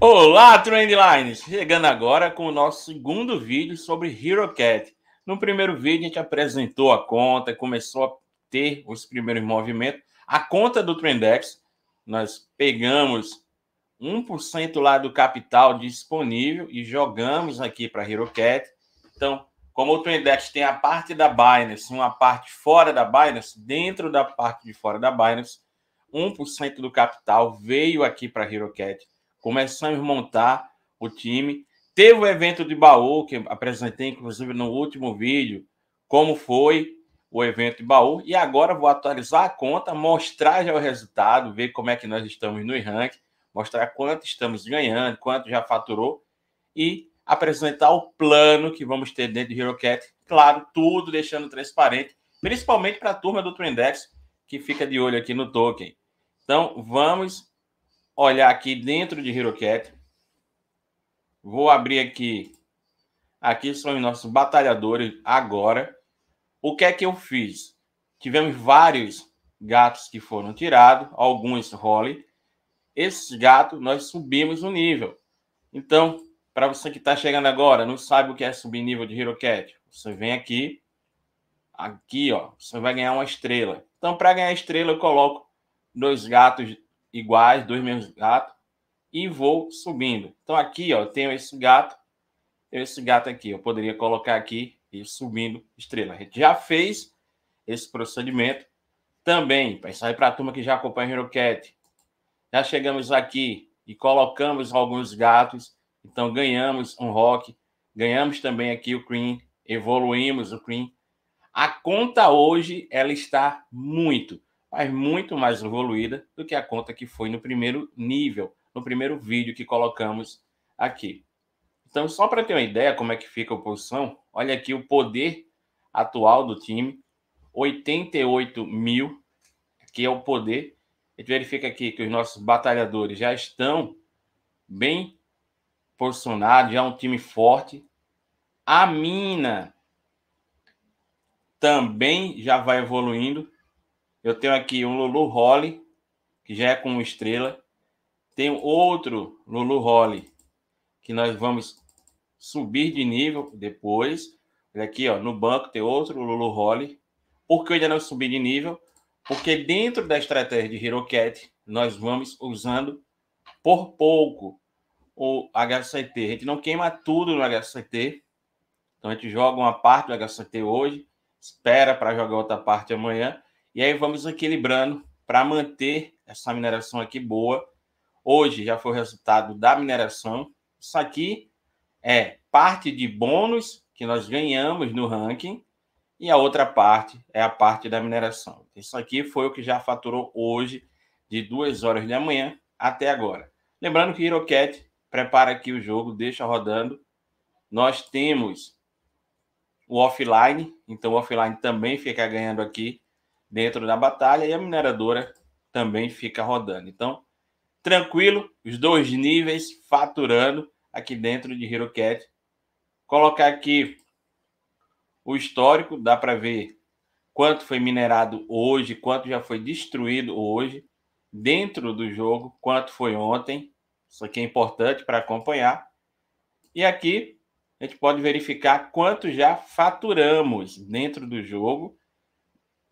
Olá, Trendlines! Chegando agora com o nosso segundo vídeo sobre HeroCat. No primeiro vídeo, a gente apresentou a conta, começou a ter os primeiros movimentos. A conta do Trendex, nós pegamos 1% lá do capital disponível e jogamos aqui para HeroCat. Então, como o Trendex tem a parte da Binance, uma parte fora da Binance, dentro da parte de fora da Binance, 1% do capital veio aqui para HeroCat Começamos a montar o time. Teve o evento de Baú, que apresentei, inclusive, no último vídeo, como foi o evento de Baú. E agora vou atualizar a conta, mostrar já o resultado, ver como é que nós estamos no ranking, mostrar quanto estamos ganhando, quanto já faturou e apresentar o plano que vamos ter dentro do HeroCat. Claro, tudo deixando transparente, principalmente para a turma do Trendex, que fica de olho aqui no token. Então, vamos olhar aqui dentro de HeroCat. Vou abrir aqui. Aqui são os nossos batalhadores agora. O que é que eu fiz? Tivemos vários gatos que foram tirados, alguns role. Esses gatos nós subimos o nível. Então, para você que está chegando agora, não sabe o que é subir nível de HeroCat, você vem aqui. Aqui, ó, você vai ganhar uma estrela. Então, para ganhar estrela, eu coloco dois gatos iguais, dois mesmos gatos, e vou subindo. Então aqui, ó, eu tenho esse gato, eu esse gato aqui. Eu poderia colocar aqui e subindo estrela. A gente já fez esse procedimento também. pensar aí para a turma que já acompanha o HeroCat. Já chegamos aqui e colocamos alguns gatos. Então ganhamos um rock, ganhamos também aqui o cream, evoluímos o cream. A conta hoje ela está muito mas muito mais evoluída do que a conta que foi no primeiro nível, no primeiro vídeo que colocamos aqui. Então, só para ter uma ideia como é que fica a posição, olha aqui o poder atual do time, 88 mil, que é o poder. A gente verifica aqui que os nossos batalhadores já estão bem posicionados, já é um time forte. A mina também já vai evoluindo. Eu tenho aqui um Lulu Holly, que já é com estrela. Tenho outro Lulu Holly, que nós vamos subir de nível depois. Olha aqui, ó, no banco tem outro Lulu Holly. Por que eu ainda não subi de nível? Porque dentro da estratégia de HeroCat, nós vamos usando por pouco o HCT. A gente não queima tudo no HCT. Então a gente joga uma parte do HCT hoje, espera para jogar outra parte amanhã e aí vamos equilibrando para manter essa mineração aqui boa. Hoje já foi o resultado da mineração. Isso aqui é parte de bônus que nós ganhamos no ranking e a outra parte é a parte da mineração. Isso aqui foi o que já faturou hoje de 2 horas da manhã até agora. Lembrando que Hirocat prepara aqui o jogo, deixa rodando. Nós temos o offline, então o offline também fica ganhando aqui dentro da batalha e a mineradora também fica rodando. Então, tranquilo, os dois níveis faturando aqui dentro de HeroCat. Colocar aqui o histórico, dá para ver quanto foi minerado hoje, quanto já foi destruído hoje, dentro do jogo, quanto foi ontem. Isso aqui é importante para acompanhar. E aqui a gente pode verificar quanto já faturamos dentro do jogo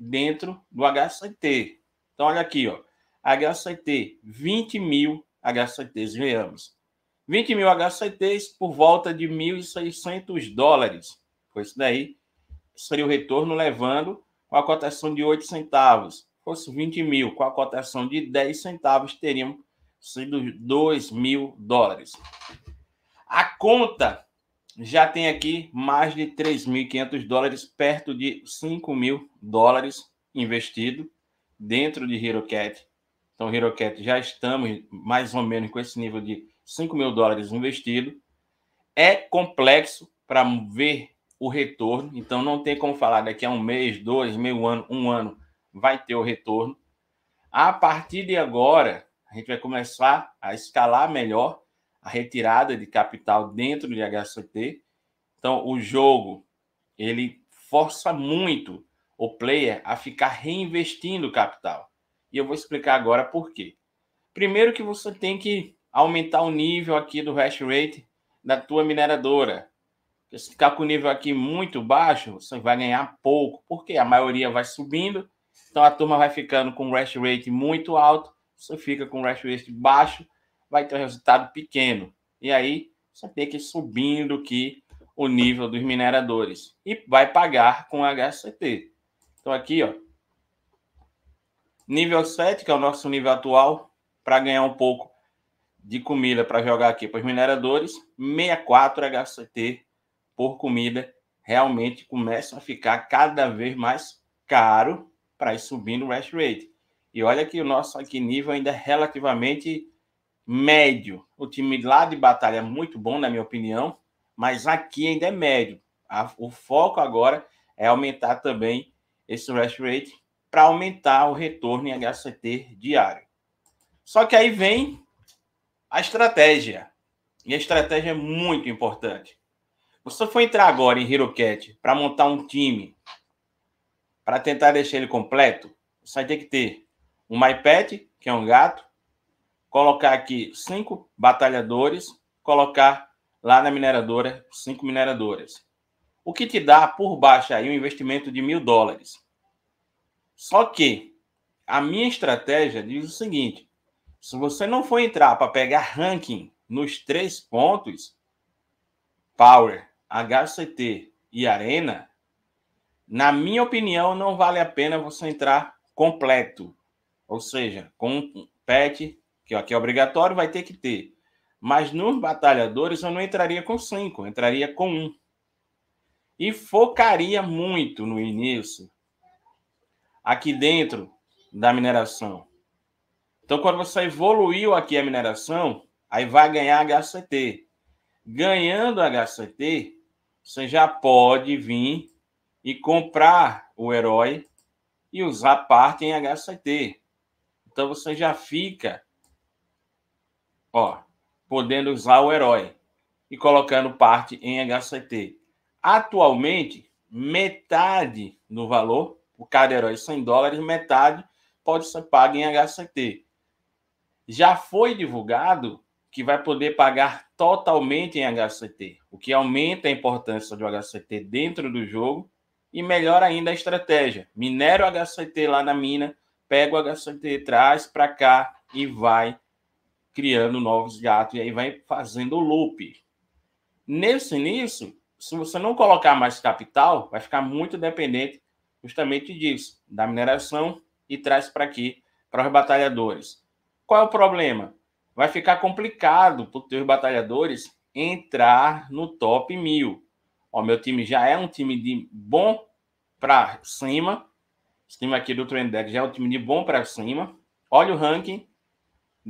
dentro do HCT. Então, olha aqui, ó. HCT, 20 mil HCTs, vejamos. 20 mil HCTs por volta de 1.600 dólares. Foi isso daí. Seria o retorno levando com a cotação de 8 centavos. Se Fosse 20 mil, com a cotação de 10 centavos, teriam sido 2 mil dólares. A conta já tem aqui mais de 3.500 dólares, perto de 5.000 mil dólares investido dentro de HeroCat. Então, HeroCat já estamos mais ou menos com esse nível de 5.000 mil dólares investido. É complexo para ver o retorno, então não tem como falar daqui a um mês, dois, meio ano, um ano, vai ter o retorno. A partir de agora, a gente vai começar a escalar melhor a retirada de capital dentro de HST. Então, o jogo ele força muito o player a ficar reinvestindo capital. E eu vou explicar agora por quê. Primeiro que você tem que aumentar o nível aqui do hash rate da tua mineradora. se ficar com o nível aqui muito baixo, você vai ganhar pouco, porque a maioria vai subindo, então a turma vai ficando com o hash rate muito alto, você fica com o hash rate baixo, vai ter um resultado pequeno. E aí você tem que ir subindo que o nível dos mineradores e vai pagar com HCT. Então aqui, ó, nível 7, que é o nosso nível atual, para ganhar um pouco de comida para jogar aqui para os mineradores, 64 HCT por comida realmente começam a ficar cada vez mais caro para ir subindo o hash rate. E olha que o nosso aqui nível ainda é relativamente médio. O time lá de Batalha é muito bom, na minha opinião, mas aqui ainda é médio. A, o foco agora é aumentar também esse rest rate para aumentar o retorno em HCT diário. Só que aí vem a estratégia. E a estratégia é muito importante. Você for entrar agora em HeroCat para montar um time, para tentar deixar ele completo, você vai ter que ter um MyPet, que é um gato, colocar aqui cinco batalhadores, colocar lá na mineradora cinco mineradoras. O que te dá por baixo aí um investimento de mil dólares. Só que a minha estratégia diz o seguinte: se você não for entrar para pegar ranking nos três pontos, Power, HCT e Arena, na minha opinião, não vale a pena você entrar completo. Ou seja, com um pet que aqui é obrigatório, vai ter que ter. Mas nos batalhadores eu não entraria com cinco, entraria com um. E focaria muito no início, aqui dentro da mineração. Então, quando você evoluiu aqui a mineração, aí vai ganhar HCT. Ganhando HCT, você já pode vir e comprar o herói e usar parte em HCT. Então você já fica ó, podendo usar o herói e colocando parte em HCT. Atualmente, metade do valor, por cada herói 100 dólares, metade pode ser paga em HCT. Já foi divulgado que vai poder pagar totalmente em HCT, o que aumenta a importância do HCT dentro do jogo e melhora ainda a estratégia. Minero HCT lá na mina, pega o HCT, traz para cá e vai criando novos gatos e aí vai fazendo o loop. Nesse início, se você não colocar mais capital, vai ficar muito dependente justamente disso, da mineração e traz para aqui, para os batalhadores. Qual é o problema? Vai ficar complicado para os teus batalhadores entrar no top 1000. o meu time já é um time de bom para cima. Esse time aqui do Trend Deck já é um time de bom para cima. Olha o ranking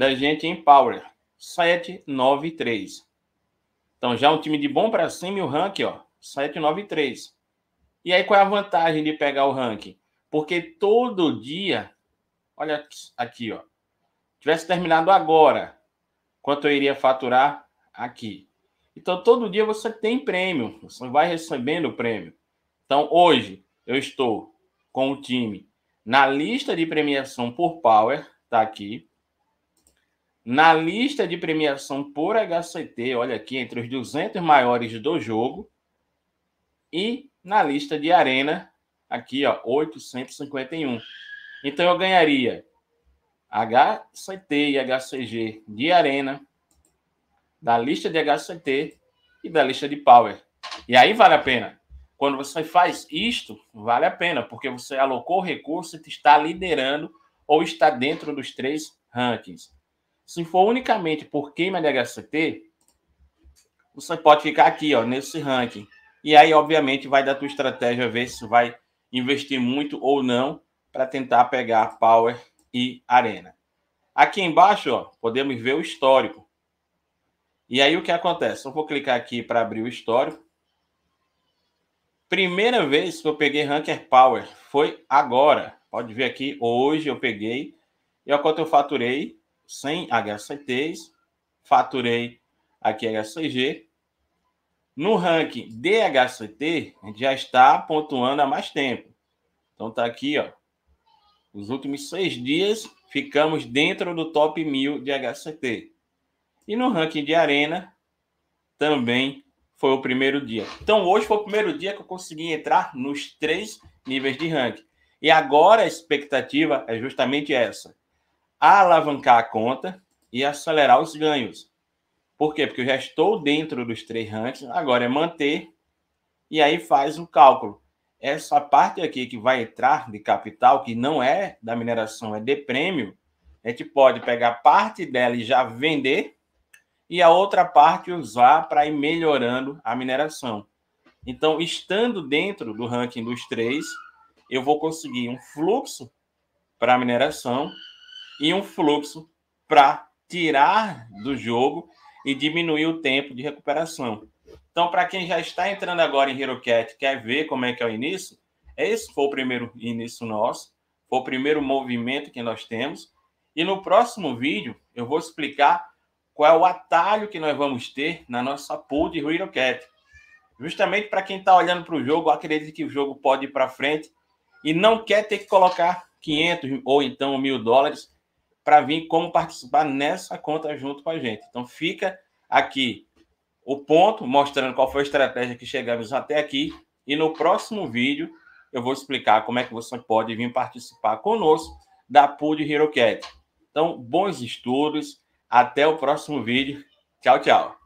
da gente em Power. 793. Então já um time de bom para cima e o ranking, ó, 793. E aí qual é a vantagem de pegar o ranking? Porque todo dia, olha aqui, ó. Tivesse terminado agora, quanto eu iria faturar aqui? Então todo dia você tem prêmio, você vai recebendo prêmio. Então hoje eu estou com o time na lista de premiação por Power, tá aqui na lista de premiação por HCT, olha aqui, entre os 200 maiores do jogo. E na lista de arena, aqui, ó, 851. Então eu ganharia HCT e HCG de arena, da lista de HCT e da lista de Power. E aí vale a pena. Quando você faz isto, vale a pena, porque você alocou o recurso e está liderando ou está dentro dos três rankings. Se for unicamente por queima de HCT, você pode ficar aqui, ó, nesse ranking. E aí, obviamente, vai da tua estratégia ver se vai investir muito ou não para tentar pegar Power e Arena. Aqui embaixo, ó, podemos ver o histórico. E aí o que acontece? Eu vou clicar aqui para abrir o histórico. Primeira vez que eu peguei Ranker Power foi agora. Pode ver aqui, hoje eu peguei. E olha quanto eu faturei sem HCTs, faturei aqui HCG. No ranking DHCT, a gente já está pontuando há mais tempo. Então está aqui, ó. Os últimos seis dias ficamos dentro do top 1000 de HCT. E no ranking de arena também foi o primeiro dia. Então hoje foi o primeiro dia que eu consegui entrar nos três níveis de ranking. E agora a expectativa é justamente essa a alavancar a conta e acelerar os ganhos. Por quê? Porque eu já estou dentro dos três ranks, agora é manter e aí faz o um cálculo. Essa parte aqui que vai entrar de capital, que não é da mineração, é de prêmio, a gente pode pegar parte dela e já vender e a outra parte usar para ir melhorando a mineração. Então, estando dentro do ranking dos três, eu vou conseguir um fluxo para a mineração e um fluxo para tirar do jogo e diminuir o tempo de recuperação. Então, para quem já está entrando agora em HeroCat, quer ver como é que é o início? Esse foi o primeiro início nosso, foi o primeiro movimento que nós temos. E no próximo vídeo, eu vou explicar qual é o atalho que nós vamos ter na nossa pool de HeroCat. Justamente para quem está olhando para o jogo, acredita que o jogo pode ir para frente e não quer ter que colocar 500 ou então mil dólares para vir como participar nessa conta junto com a gente. Então fica aqui o ponto mostrando qual foi a estratégia que chegamos até aqui e no próximo vídeo eu vou explicar como é que você pode vir participar conosco da Pool de HeroCat. Então, bons estudos, até o próximo vídeo. Tchau, tchau.